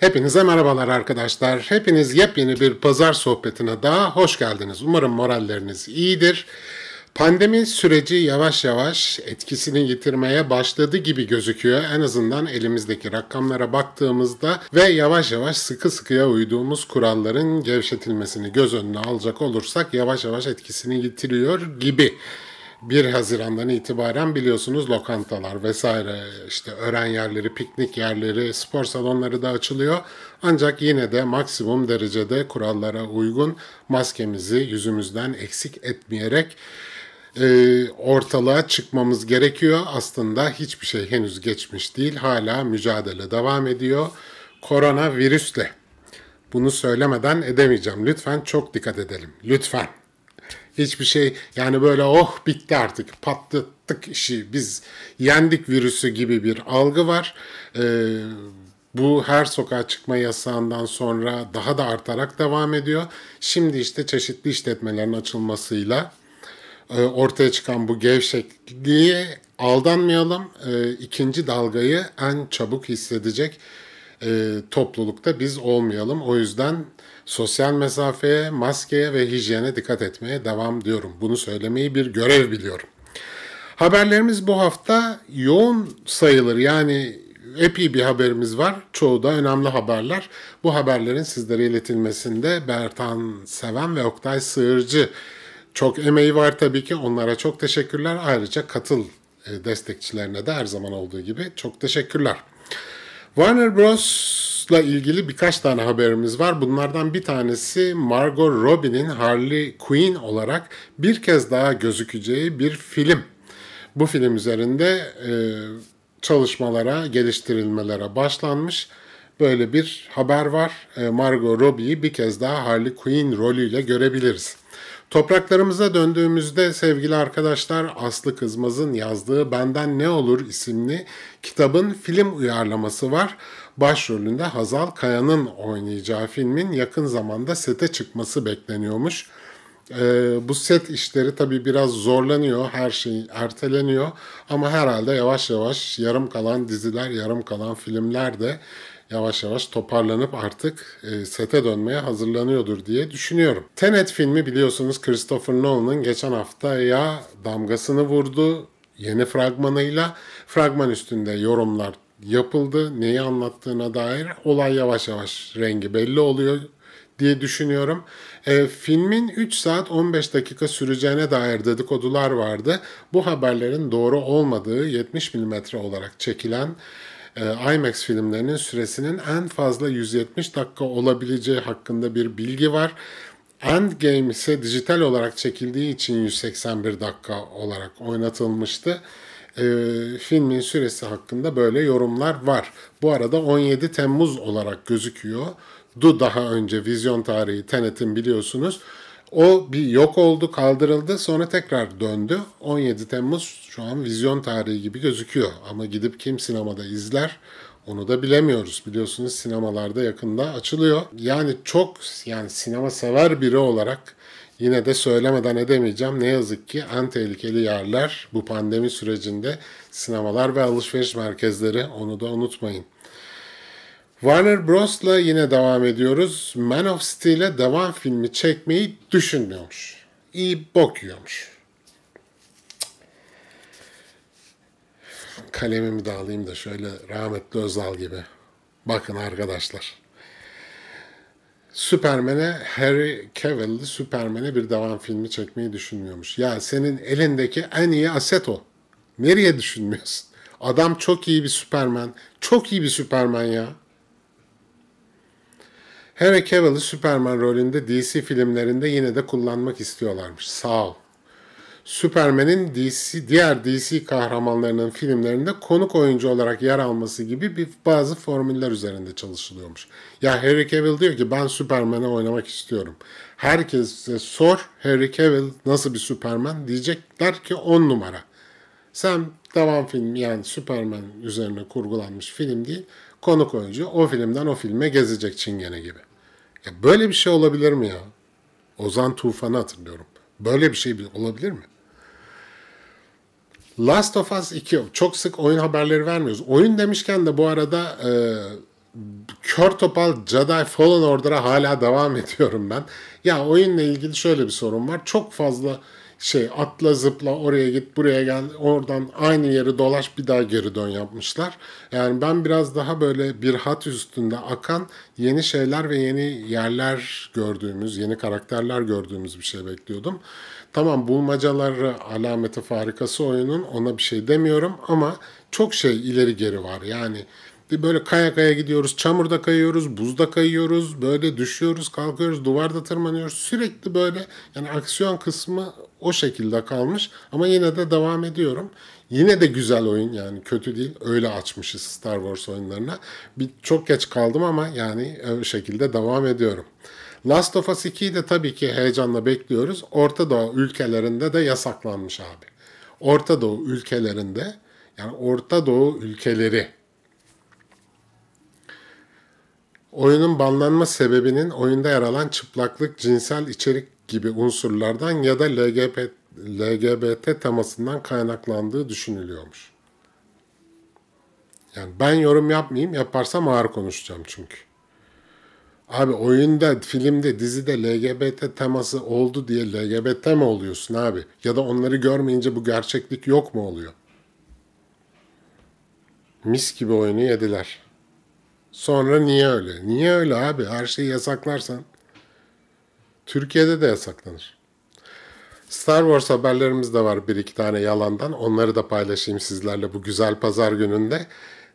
Hepinize merhabalar arkadaşlar. Hepiniz yepyeni bir pazar sohbetine daha hoş geldiniz. Umarım moralleriniz iyidir. Pandemi süreci yavaş yavaş etkisini yitirmeye başladı gibi gözüküyor. En azından elimizdeki rakamlara baktığımızda ve yavaş yavaş sıkı sıkıya uyduğumuz kuralların gevşetilmesini göz önüne alacak olursak yavaş yavaş etkisini yitiriyor gibi. 1 Haziran'dan itibaren biliyorsunuz lokantalar vesaire işte öğren yerleri, piknik yerleri, spor salonları da açılıyor. Ancak yine de maksimum derecede kurallara uygun maskemizi yüzümüzden eksik etmeyerek e, ortalığa çıkmamız gerekiyor. Aslında hiçbir şey henüz geçmiş değil. Hala mücadele devam ediyor. Korona virüsle. Bunu söylemeden edemeyeceğim. Lütfen çok dikkat edelim. Lütfen. Hiçbir şey yani böyle oh bitti artık patlattık işi biz yendik virüsü gibi bir algı var. Ee, bu her sokağa çıkma yasağından sonra daha da artarak devam ediyor. Şimdi işte çeşitli işletmelerin açılmasıyla e, ortaya çıkan bu gevşekliğe aldanmayalım. E, ikinci dalgayı en çabuk hissedecek e, toplulukta biz olmayalım. O yüzden Sosyal mesafeye, maskeye ve hijyene dikkat etmeye devam diyorum. Bunu söylemeyi bir görev biliyorum. Haberlerimiz bu hafta yoğun sayılır. Yani epey bir haberimiz var. Çoğu da önemli haberler. Bu haberlerin sizlere iletilmesinde Bertan Seven ve Oktay Sığırcı çok emeği var tabii ki. Onlara çok teşekkürler. Ayrıca katıl e, destekçilerine de her zaman olduğu gibi çok teşekkürler. Warner Bros Fox'la ilgili birkaç tane haberimiz var. Bunlardan bir tanesi Margot Robbie'nin Harley Quinn olarak bir kez daha gözükeceği bir film. Bu film üzerinde e, çalışmalara, geliştirilmelere başlanmış. Böyle bir haber var. E, Margot Robbie'yi bir kez daha Harley Quinn rolüyle görebiliriz. Topraklarımıza döndüğümüzde sevgili arkadaşlar Aslı Kızmaz'ın yazdığı Benden Ne Olur isimli kitabın film uyarlaması var. Başrolünde Hazal Kaya'nın oynayacağı filmin yakın zamanda sete çıkması bekleniyormuş. Ee, bu set işleri tabii biraz zorlanıyor, her şey erteleniyor ama herhalde yavaş yavaş yarım kalan diziler, yarım kalan filmler de yavaş yavaş toparlanıp artık e, sete dönmeye hazırlanıyordur diye düşünüyorum. Tenet filmi biliyorsunuz Christopher Nolan'ın geçen haftaya damgasını vurdu yeni fragmanıyla. Fragman üstünde yorumlar yapıldı. Neyi anlattığına dair olay yavaş yavaş rengi belli oluyor diye düşünüyorum. E, filmin 3 saat 15 dakika süreceğine dair dedikodular vardı. Bu haberlerin doğru olmadığı 70 mm olarak çekilen e, IMAX filmlerinin süresinin en fazla 170 dakika olabileceği hakkında bir bilgi var. Endgame ise dijital olarak çekildiği için 181 dakika olarak oynatılmıştı. E, filmin süresi hakkında böyle yorumlar var. Bu arada 17 Temmuz olarak gözüküyor. Du daha önce vizyon tarihi Tenet'in biliyorsunuz. O bir yok oldu, kaldırıldı, sonra tekrar döndü. 17 Temmuz şu an vizyon tarihi gibi gözüküyor ama gidip kim sinemada izler? Onu da bilemiyoruz. Biliyorsunuz sinemalarda yakında açılıyor. Yani çok yani sinema sever biri olarak yine de söylemeden edemeyeceğim. Ne yazık ki en tehlikeli yerler bu pandemi sürecinde sinemalar ve alışveriş merkezleri. Onu da unutmayın. Warner Bros'la yine devam ediyoruz. Man of Steel'e devam filmi çekmeyi düşünmüyormuş. İyi bok yiyormuş. Kalemimi de alayım da şöyle rahmetli Özal gibi. Bakın arkadaşlar. Superman'e Harry Cavill'li Superman'e bir devam filmi çekmeyi düşünmüyormuş. Ya senin elindeki en iyi aset o. Nereye düşünmüyorsun? Adam çok iyi bir Superman. Çok iyi bir Superman ya. Harry Cavill'i Superman rolünde DC filmlerinde yine de kullanmak istiyorlarmış. Sağ ol. Superman'in DC, diğer DC kahramanlarının filmlerinde konuk oyuncu olarak yer alması gibi bir bazı formüller üzerinde çalışılıyormuş. Ya Harry Cavill diyor ki ben Superman'e oynamak istiyorum. Herkese sor Harry Cavill nasıl bir Superman diyecekler ki on numara. Sen devam film yani Superman üzerine kurgulanmış film değil konuk oyuncu o filmden o filme gezecek çingene gibi. Ya böyle bir şey olabilir mi ya? Ozan Tufan'ı hatırlıyorum. Böyle bir şey olabilir mi? Last of Us 2 çok sık oyun haberleri vermiyoruz. Oyun demişken de bu arada e, kör topal Jedi Fallen Order'a hala devam ediyorum ben. Ya oyunla ilgili şöyle bir sorun var. Çok fazla şey atla zıpla oraya git buraya gel oradan aynı yeri dolaş bir daha geri dön yapmışlar. Yani ben biraz daha böyle bir hat üstünde akan yeni şeyler ve yeni yerler gördüğümüz, yeni karakterler gördüğümüz bir şey bekliyordum. Tamam bulmacaları alameti farikası oyunun ona bir şey demiyorum ama çok şey ileri geri var. Yani böyle kaya kaya gidiyoruz, çamurda kayıyoruz, buzda kayıyoruz, böyle düşüyoruz, kalkıyoruz, duvarda tırmanıyoruz. Sürekli böyle yani aksiyon kısmı o şekilde kalmış ama yine de devam ediyorum. Yine de güzel oyun yani kötü değil. Öyle açmışız Star Wars oyunlarına. Bir, çok geç kaldım ama yani o şekilde devam ediyorum. Last of Us 2'yi de tabii ki heyecanla bekliyoruz. Orta Doğu ülkelerinde de yasaklanmış abi. Orta Doğu ülkelerinde yani Orta Doğu ülkeleri oyunun banlanma sebebinin oyunda yer alan çıplaklık, cinsel içerik gibi unsurlardan ya da LGBT, LGBT temasından kaynaklandığı düşünülüyormuş. Yani ben yorum yapmayayım, yaparsam ağır konuşacağım çünkü. Abi oyunda, filmde, dizide LGBT teması oldu diye LGBT mi oluyorsun abi? Ya da onları görmeyince bu gerçeklik yok mu oluyor? Mis gibi oyunu yediler. Sonra niye öyle? Niye öyle abi? Her şeyi yasaklarsan Türkiye'de de yasaklanır. Star Wars haberlerimiz de var bir iki tane yalandan. Onları da paylaşayım sizlerle bu güzel pazar gününde.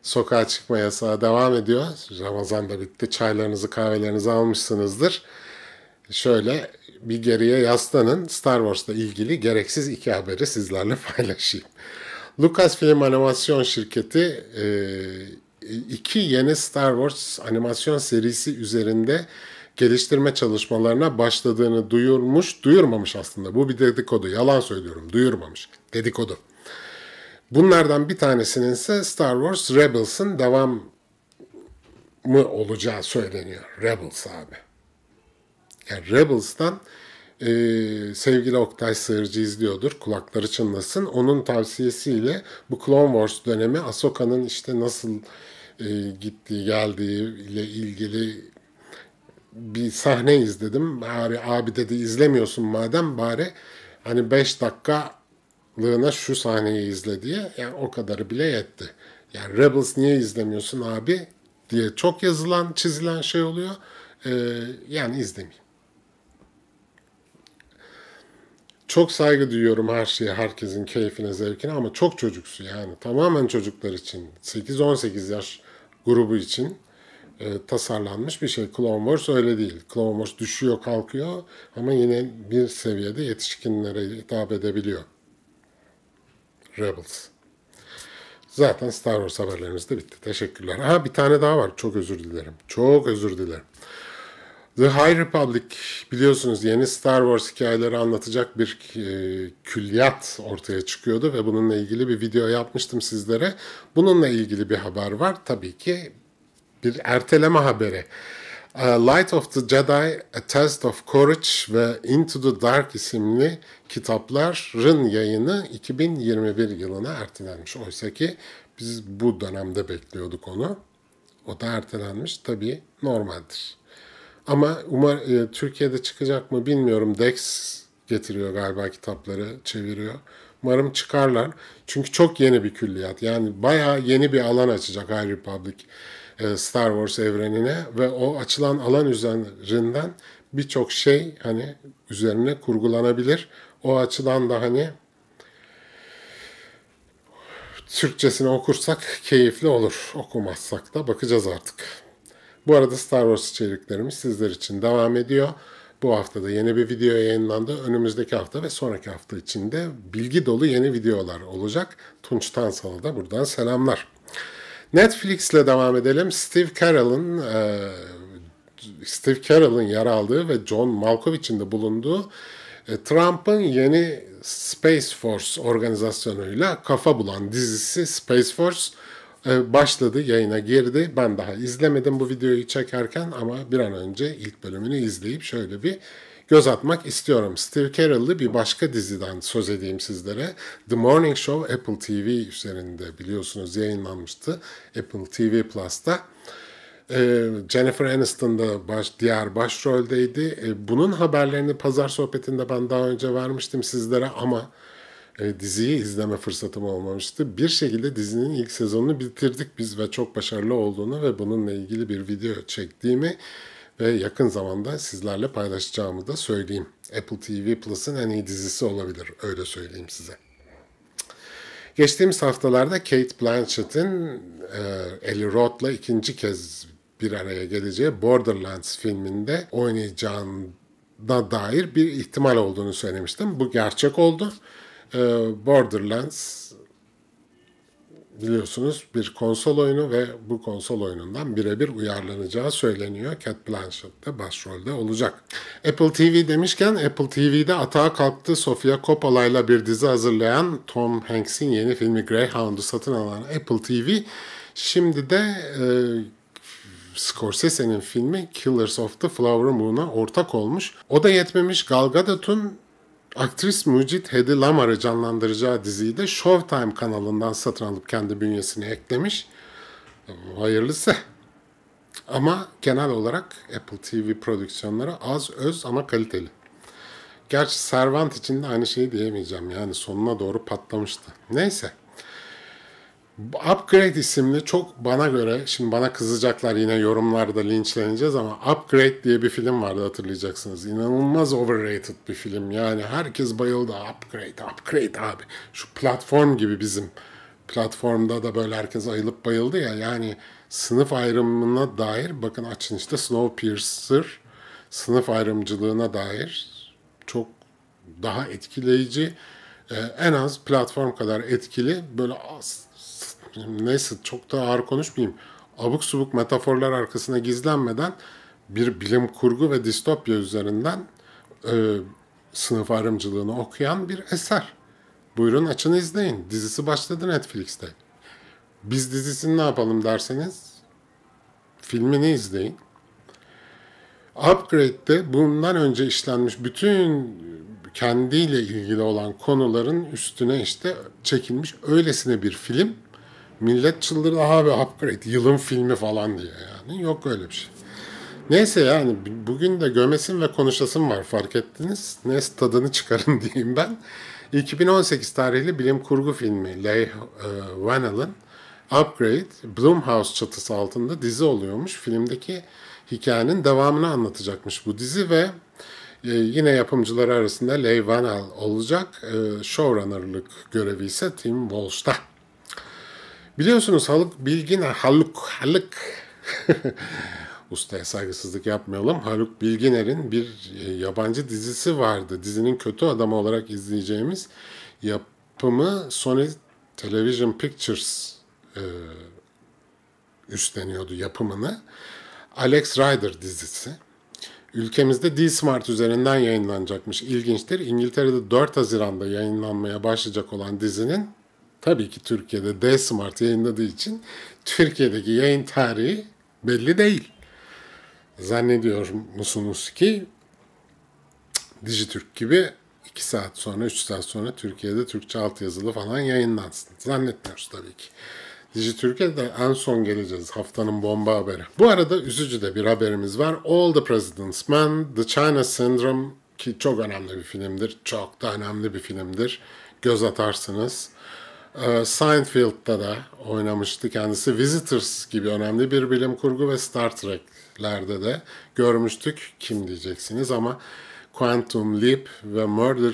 Sokağa çıkma yasağı devam ediyor. Ramazan da bitti. Çaylarınızı kahvelerinizi almışsınızdır. Şöyle bir geriye yaslanın. Star Wars'la ilgili gereksiz iki haberi sizlerle paylaşayım. Lucasfilm Animasyon Şirketi e, iki yeni Star Wars animasyon serisi üzerinde geliştirme çalışmalarına başladığını duyurmuş. Duyurmamış aslında. Bu bir dedikodu. Yalan söylüyorum. Duyurmamış. Dedikodu. Bunlardan bir tanesinin ise Star Wars Rebels'ın devam mı olacağı söyleniyor. Rebels abi. Yani Rebels'tan e, sevgili Oktay Sığırcı izliyordur. Kulakları çınlasın. Onun tavsiyesiyle bu Clone Wars dönemi Ahsoka'nın işte nasıl e, gittiği geldiği ile ilgili bir sahne izledim. Bari abi dedi izlemiyorsun madem bari hani 5 dakikalığına şu sahneyi izle diye. Yani o kadarı bile yetti. Yani Rebels niye izlemiyorsun abi diye çok yazılan çizilen şey oluyor. Ee, yani izlemeyin. Çok saygı duyuyorum her şeye, herkesin keyfine, zevkine ama çok çocuksu yani. Tamamen çocuklar için. 8-18 yaş grubu için e, tasarlanmış bir şey. Clone Wars öyle değil. Clone Wars düşüyor kalkıyor ama yine bir seviyede yetişkinlere hitap edebiliyor. Rebels. Zaten Star Wars haberleriniz de bitti. Teşekkürler. Ha bir tane daha var. Çok özür dilerim. Çok özür dilerim. The High Republic biliyorsunuz yeni Star Wars hikayeleri anlatacak bir e, külliyat ortaya çıkıyordu ve bununla ilgili bir video yapmıştım sizlere. Bununla ilgili bir haber var. Tabii ki bir erteleme haberi. Light of the Jedi, A Test of Courage ve Into the Dark isimli kitapların yayını 2021 yılına ertelenmiş. Oysa ki biz bu dönemde bekliyorduk onu. O da ertelenmiş. Tabii normaldir. Ama umar e, Türkiye'de çıkacak mı bilmiyorum. Dex getiriyor galiba kitapları, çeviriyor. Umarım çıkarlar. Çünkü çok yeni bir külliyat. Yani bayağı yeni bir alan açacak High Republic. E, Star Wars evrenine ve o açılan alan üzerinden birçok şey hani üzerine kurgulanabilir. O açıdan da hani Türkçesini okursak keyifli olur. Okumazsak da bakacağız artık. Bu arada Star Wars içeriklerimiz sizler için devam ediyor. Bu haftada yeni bir video yayınlandı. Önümüzdeki hafta ve sonraki hafta içinde bilgi dolu yeni videolar olacak. Tunç Tansal'a da buradan selamlar. Netflix ile devam edelim. Steve Carell'ın e, Steve Carell'ın yer aldığı ve John Malkovich'in de bulunduğu e, Trump'ın yeni Space Force organizasyonuyla kafa bulan dizisi Space Force e, başladı, yayına girdi. Ben daha izlemedim bu videoyu çekerken ama bir an önce ilk bölümünü izleyip şöyle bir göz atmak istiyorum. Steve Carell'li bir başka diziden söz edeyim sizlere. The Morning Show Apple TV üzerinde biliyorsunuz yayınlanmıştı. Apple TV Plus'ta. Ee, Jennifer Aniston da baş, diğer başroldeydi. Ee, bunun haberlerini pazar sohbetinde ben daha önce vermiştim sizlere ama e, diziyi izleme fırsatım olmamıştı. Bir şekilde dizinin ilk sezonunu bitirdik biz ve çok başarılı olduğunu ve bununla ilgili bir video çektiğimi ve yakın zamanda sizlerle paylaşacağımı da söyleyeyim. Apple TV Plus'ın en iyi dizisi olabilir öyle söyleyeyim size. Geçtiğimiz haftalarda Kate Blanchett'in e, Ellie Roth'la ikinci kez bir araya geleceği Borderlands filminde oynayacağına dair bir ihtimal olduğunu söylemiştim. Bu gerçek oldu. E, Borderlands biliyorsunuz bir konsol oyunu ve bu konsol oyunundan birebir uyarlanacağı söyleniyor. Cat Blanchett de başrolde olacak. Apple TV demişken Apple TV'de atağa kalktı Sofia Coppola ile bir dizi hazırlayan Tom Hanks'in yeni filmi Greyhound'u satın alan Apple TV şimdi de e, Scorsese'nin filmi Killers of the Flower Moon'a ortak olmuş. O da yetmemiş Gal Gadot'un Aktris Mucit Hedi Lamar'ı canlandıracağı diziyi de Showtime kanalından satın alıp kendi bünyesine eklemiş. Hayırlısı. Ama genel olarak Apple TV prodüksiyonları az öz ama kaliteli. Gerçi Servant için de aynı şeyi diyemeyeceğim yani sonuna doğru patlamıştı. Neyse. Upgrade isimli çok bana göre, şimdi bana kızacaklar yine yorumlarda linçleneceğiz ama Upgrade diye bir film vardı hatırlayacaksınız. İnanılmaz overrated bir film yani herkes bayıldı Upgrade, Upgrade abi. Şu platform gibi bizim platformda da böyle herkes ayılıp bayıldı ya yani sınıf ayrımına dair bakın açın işte Snowpiercer sınıf ayrımcılığına dair çok daha etkileyici e, en az platform kadar etkili böyle az neyse çok da ağır konuşmayayım. Abuk subuk metaforlar arkasına gizlenmeden bir bilim kurgu ve distopya üzerinden e, sınıf ayrımcılığını okuyan bir eser. Buyurun açın izleyin. Dizisi başladı Netflix'te. Biz dizisini ne yapalım derseniz filmini izleyin. Upgrade'de bundan önce işlenmiş bütün kendiyle ilgili olan konuların üstüne işte çekilmiş öylesine bir film Millet çıldırdı abi upgrade yılın filmi falan diye yani. Yok öyle bir şey. Neyse yani bugün de gömesin ve konuşasın var fark ettiniz. Nes tadını çıkarın diyeyim ben. 2018 tarihli bilim kurgu filmi Leigh e, Whannell'ın Upgrade Blumhouse çatısı altında dizi oluyormuş. Filmdeki hikayenin devamını anlatacakmış bu dizi ve e, yine yapımcıları arasında Leigh Whannell olacak. E, showrunner'lık görevi ise Tim Walsh'ta. Biliyorsunuz Haluk Bilgin, Haluk, Haluk, ustaya saygısızlık yapmayalım. Haluk Bilginer'in bir e, yabancı dizisi vardı. Dizinin kötü adamı olarak izleyeceğimiz yapımı Sony Television Pictures e, üstleniyordu yapımını. Alex Rider dizisi. Ülkemizde D-Smart üzerinden yayınlanacakmış. İlginçtir. İngiltere'de 4 Haziran'da yayınlanmaya başlayacak olan dizinin tabii ki Türkiye'de D Smart yayınladığı için Türkiye'deki yayın tarihi belli değil. Zannediyor musunuz ki Dijitürk gibi 2 saat sonra 3 saat sonra Türkiye'de Türkçe altyazılı falan yayınlansın. Zannetmiyoruz tabii ki. Dijitürk'e de en son geleceğiz haftanın bomba haberi. Bu arada üzücü de bir haberimiz var. All the President's Men, The China Syndrome ki çok önemli bir filmdir. Çok da önemli bir filmdir. Göz atarsınız. E, Seinfeld'da da oynamıştı kendisi. Visitors gibi önemli bir bilim kurgu ve Star Trek'lerde de görmüştük. Kim diyeceksiniz ama Quantum Leap ve Murder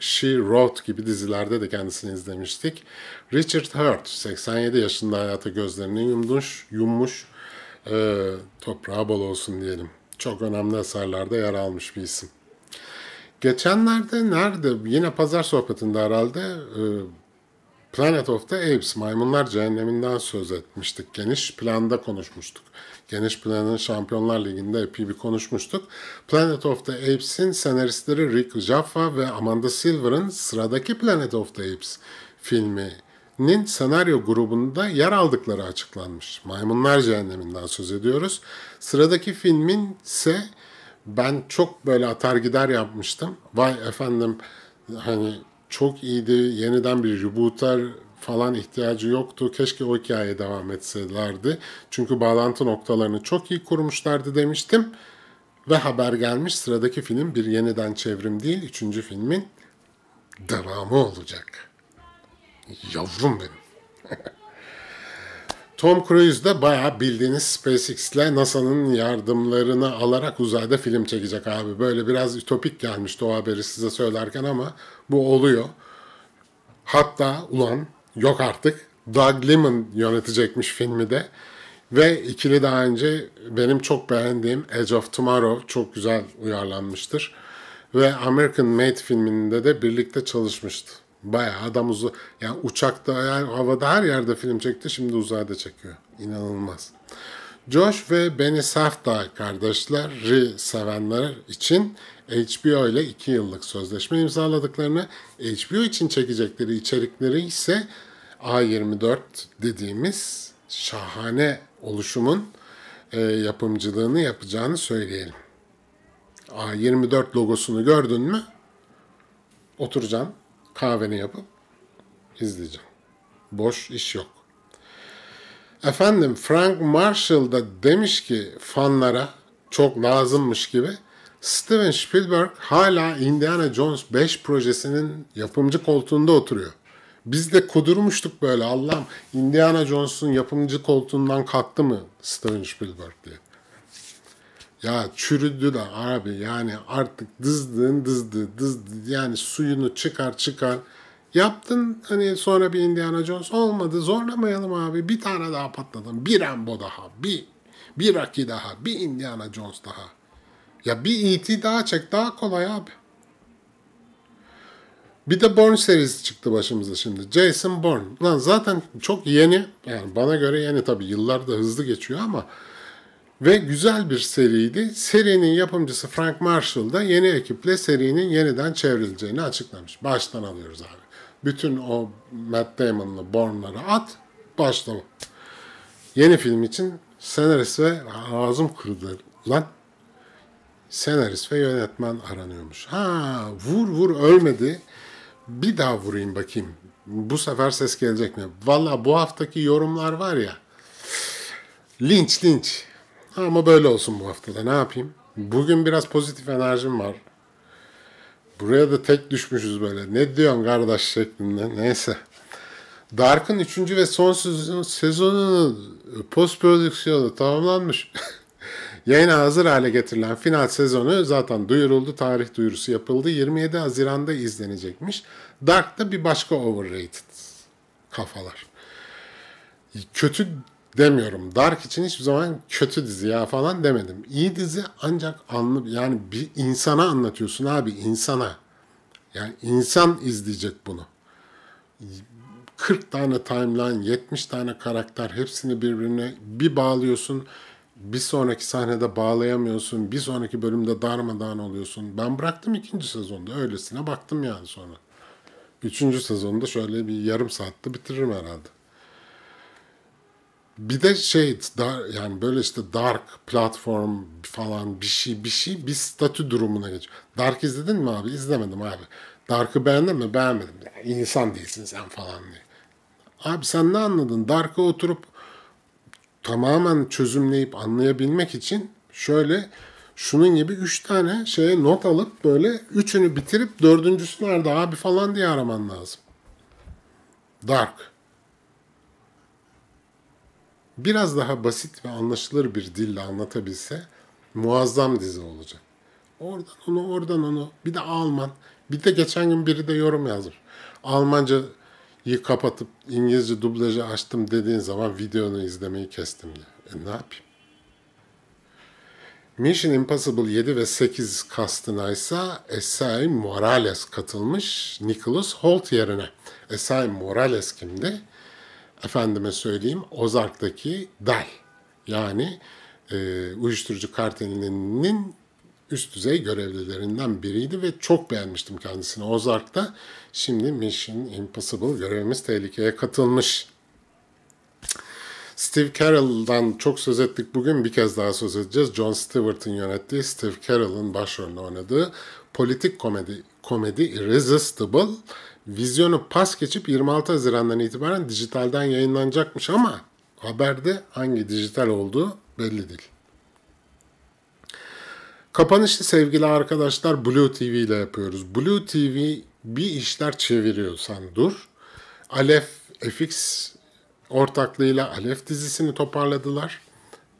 She Wrote gibi dizilerde de kendisini izlemiştik. Richard Hurt 87 yaşında hayata gözlerini yummuş, yummuş e, toprağa bol olsun diyelim. Çok önemli eserlerde yer almış bir isim. Geçenlerde nerede? Yine pazar sohbetinde herhalde e, Planet of the Apes, Maymunlar Cehenneminden söz etmiştik. Geniş planda konuşmuştuk. Geniş planın Şampiyonlar Ligi'nde epey bir konuşmuştuk. Planet of the Apes'in senaristleri Rick Jaffa ve Amanda Silver'ın sıradaki Planet of the Apes filminin senaryo grubunda yer aldıkları açıklanmış. Maymunlar Cehenneminden söz ediyoruz. Sıradaki filmin ise ben çok böyle atar gider yapmıştım. Vay efendim hani çok iyiydi. Yeniden bir rebooter falan ihtiyacı yoktu. Keşke o hikayeye devam etselerdi. Çünkü bağlantı noktalarını çok iyi kurmuşlardı demiştim. Ve haber gelmiş sıradaki film bir yeniden çevrim değil, üçüncü filmin devamı olacak. Yavrum benim. Tom Cruise da bayağı bildiğiniz SpaceX'le NASA'nın yardımlarını alarak uzayda film çekecek abi. Böyle biraz ütopik gelmişti o haberi size söylerken ama bu oluyor. Hatta ulan yok artık Doug Liman yönetecekmiş filmi de. Ve ikili daha önce benim çok beğendiğim Edge of Tomorrow çok güzel uyarlanmıştır. Ve American Made filminde de birlikte çalışmıştı. Bayağı adam uza yani uçakta yani havada her yerde film çekti şimdi uzayda çekiyor. İnanılmaz. Josh ve Benny Safdie kardeşleri sevenler için HBO ile 2 yıllık sözleşme imzaladıklarını, HBO için çekecekleri içerikleri ise A24 dediğimiz şahane oluşumun e, yapımcılığını yapacağını söyleyelim. A24 logosunu gördün mü? Oturacaksın, kahveni yapıp izleyeceğim. Boş iş yok. Efendim Frank Marshall da demiş ki fanlara çok lazımmış gibi Steven Spielberg hala Indiana Jones 5 projesinin yapımcı koltuğunda oturuyor. Biz de kudurmuştuk böyle Allah'ım Indiana Jones'un yapımcı koltuğundan kalktı mı Steven Spielberg diye. Ya çürüdü çürüdüler abi yani artık dızdın dızdı dızdı yani suyunu çıkar çıkar. Yaptın hani sonra bir Indiana Jones olmadı zorlamayalım abi bir tane daha patladım bir Rambo daha bir bir Rocky daha bir Indiana Jones daha. Ya bir E.T. daha çek daha kolay abi. Bir de Born serisi çıktı başımıza şimdi. Jason Bourne. Lan zaten çok yeni. Yani bana göre yeni tabii. Yıllar da hızlı geçiyor ama ve güzel bir seriydi. Serinin yapımcısı Frank Marshall da yeni ekiple serinin yeniden çevrileceğini açıklamış. Baştan alıyoruz abi. Bütün o Matt Damon'lı Bourne'ları at, başla. Yeni film için senarist ve ağzım kurudu lan. Senarist ve yönetmen aranıyormuş. Ha vur vur ölmedi. Bir daha vurayım bakayım. Bu sefer ses gelecek mi? Valla bu haftaki yorumlar var ya. Linç linç. Ama böyle olsun bu haftada ne yapayım? Bugün biraz pozitif enerjim var. Buraya da tek düşmüşüz böyle. Ne diyorsun kardeş şeklinde. Neyse. Dark'ın 3. ve son sezonunun post prodüksiyonu tamamlanmış. Yayına hazır hale getirilen final sezonu zaten duyuruldu. Tarih duyurusu yapıldı. 27 Haziran'da izlenecekmiş. Dark'ta bir başka overrated kafalar. Kötü demiyorum. Dark için hiçbir zaman kötü dizi ya falan demedim. İyi dizi ancak anlı yani bir insana anlatıyorsun abi insana. Yani insan izleyecek bunu. 40 tane timeline, 70 tane karakter hepsini birbirine bir bağlıyorsun. Bir sonraki sahnede bağlayamıyorsun. Bir sonraki bölümde darmadağın oluyorsun. Ben bıraktım ikinci sezonda. Öylesine baktım yani sonra. Üçüncü sezonda şöyle bir yarım saatte bitiririm herhalde. Bir de şey dar, yani böyle işte dark platform falan bir şey bir şey bir statü durumuna geç. Dark izledin mi abi? İzlemedim abi. Dark'ı beğendin mi? Beğenmedim. Yani insan değilsin sen falan diye. Abi sen ne anladın? Dark'a oturup tamamen çözümleyip anlayabilmek için şöyle şunun gibi üç tane şeye not alıp böyle üçünü bitirip dördüncüsü nerede abi falan diye araman lazım. Dark biraz daha basit ve anlaşılır bir dille anlatabilse muazzam dizi olacak. Oradan onu, oradan onu. Bir de Alman. Bir de geçen gün biri de yorum yazır. Almancayı kapatıp İngilizce dublajı açtım dediğin zaman videonu izlemeyi kestim diye. E ne yapayım? Mission Impossible 7 ve 8 kastına ise Esai Morales katılmış Nicholas Holt yerine. Esai Morales kimdi? efendime söyleyeyim Ozark'taki DAL yani e, uyuşturucu kartelinin üst düzey görevlilerinden biriydi ve çok beğenmiştim kendisini Ozark'ta. Şimdi Mission Impossible görevimiz tehlikeye katılmış. Steve Carell'dan çok söz ettik bugün bir kez daha söz edeceğiz. John Stewart'ın yönettiği Steve Carell'ın başrolünü oynadığı politik komedi komedi Irresistible vizyonu pas geçip 26 Haziran'dan itibaren dijitalden yayınlanacakmış ama haberde hangi dijital olduğu belli değil. Kapanışı sevgili arkadaşlar Blue TV ile yapıyoruz. Blue TV bir işler çeviriyorsan dur. Alef FX ortaklığıyla Alef dizisini toparladılar.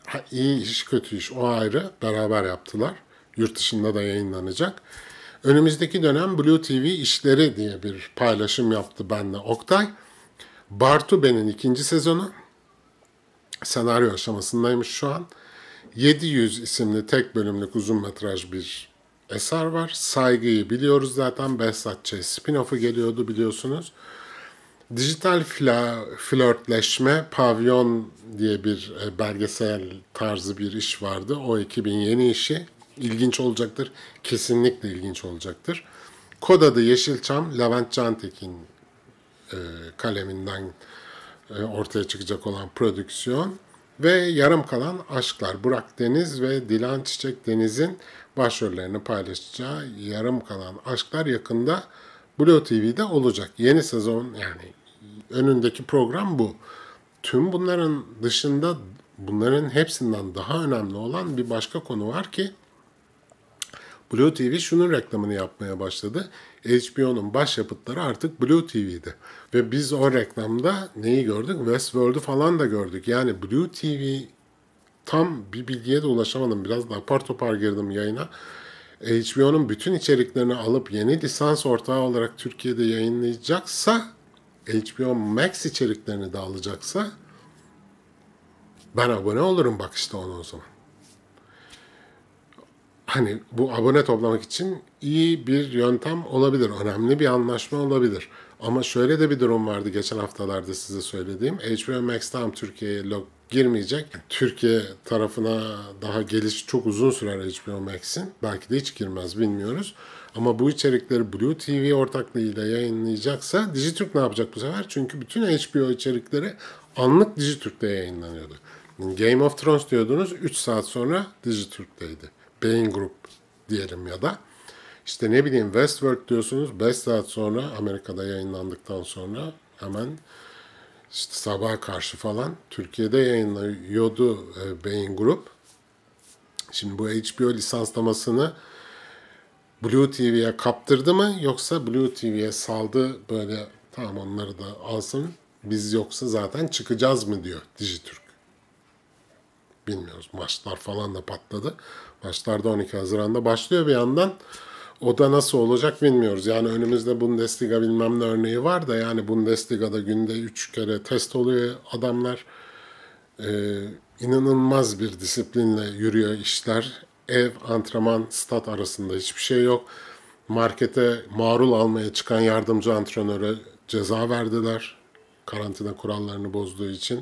Ha, iyi iş kötü iş o ayrı beraber yaptılar. Yurt dışında da yayınlanacak. Önümüzdeki dönem Blue TV işleri diye bir paylaşım yaptı benle Oktay. Bartu Ben'in ikinci sezonu senaryo aşamasındaymış şu an. 700 isimli tek bölümlük uzun metraj bir eser var. Saygıyı biliyoruz zaten. Behzat Ç. spin-off'u geliyordu biliyorsunuz. Dijital fla, flörtleşme pavyon diye bir e, belgesel tarzı bir iş vardı. O ekibin yeni işi ilginç olacaktır. Kesinlikle ilginç olacaktır. Kod adı Yeşilçam, Levent Cantekin e, kaleminden e, ortaya çıkacak olan prodüksiyon ve yarım kalan aşklar Burak Deniz ve Dilan Çiçek Deniz'in başrollerini paylaşacağı yarım kalan aşklar yakında Blue TV'de olacak. Yeni sezon yani önündeki program bu. Tüm bunların dışında bunların hepsinden daha önemli olan bir başka konu var ki Blue TV şunun reklamını yapmaya başladı. HBO'nun başyapıtları artık Blue TV'di. Ve biz o reklamda neyi gördük? Westworld'u falan da gördük. Yani Blue TV tam bir bilgiye de ulaşamadım. Biraz da apar topar girdim yayına. HBO'nun bütün içeriklerini alıp yeni lisans ortağı olarak Türkiye'de yayınlayacaksa HBO Max içeriklerini de alacaksa ben abone olurum bak işte onun o zaman hani bu abone toplamak için iyi bir yöntem olabilir. Önemli bir anlaşma olabilir. Ama şöyle de bir durum vardı geçen haftalarda size söylediğim. HBO Max tam Türkiye'ye girmeyecek. Türkiye tarafına daha geliş çok uzun sürer HBO Max'in. Belki de hiç girmez bilmiyoruz. Ama bu içerikleri Blue TV ortaklığıyla yayınlayacaksa Dijitürk ne yapacak bu sefer? Çünkü bütün HBO içerikleri anlık Dijitürk'te yayınlanıyordu. Game of Thrones diyordunuz 3 saat sonra Dijitürk'teydi. Pain Group diyelim ya da. İşte ne bileyim Westworld diyorsunuz 5 saat sonra Amerika'da yayınlandıktan sonra hemen işte sabah karşı falan Türkiye'de yayınlıyordu e, Beyin Group. Şimdi bu HBO lisanslamasını Blue TV'ye kaptırdı mı yoksa Blue TV'ye saldı böyle tamam onları da alsın biz yoksa zaten çıkacağız mı diyor Dijitürk. Bilmiyoruz maçlar falan da patladı. Maçlarda 12 Haziran'da başlıyor bir yandan. O da nasıl olacak bilmiyoruz. Yani önümüzde Bundesliga bilmem ne örneği var da yani Bundesliga'da günde 3 kere test oluyor adamlar. Ee, inanılmaz bir disiplinle yürüyor işler. Ev, antrenman, stat arasında hiçbir şey yok. Markete marul almaya çıkan yardımcı antrenöre ceza verdiler. Karantina kurallarını bozduğu için.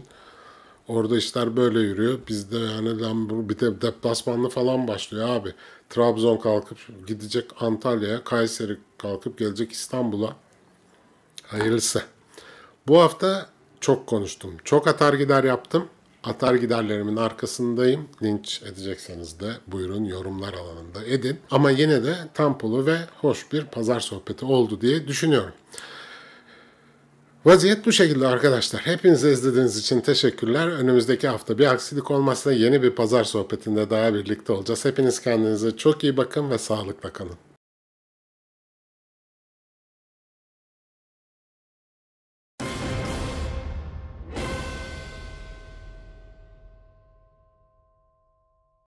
Orada işler böyle yürüyor. Bizde yani lan bir de deplasmanlı falan başlıyor abi. Trabzon kalkıp gidecek Antalya'ya, Kayseri kalkıp gelecek İstanbul'a. Hayırlısı. Bu hafta çok konuştum. Çok atar gider yaptım. Atar giderlerimin arkasındayım. Linç edecekseniz de buyurun yorumlar alanında edin. Ama yine de tempolu ve hoş bir pazar sohbeti oldu diye düşünüyorum. Vaziyet bu şekilde arkadaşlar. Hepinizi izlediğiniz için teşekkürler. Önümüzdeki hafta bir aksilik olmazsa yeni bir pazar sohbetinde daha birlikte olacağız. Hepiniz kendinize çok iyi bakın ve sağlıkla kalın.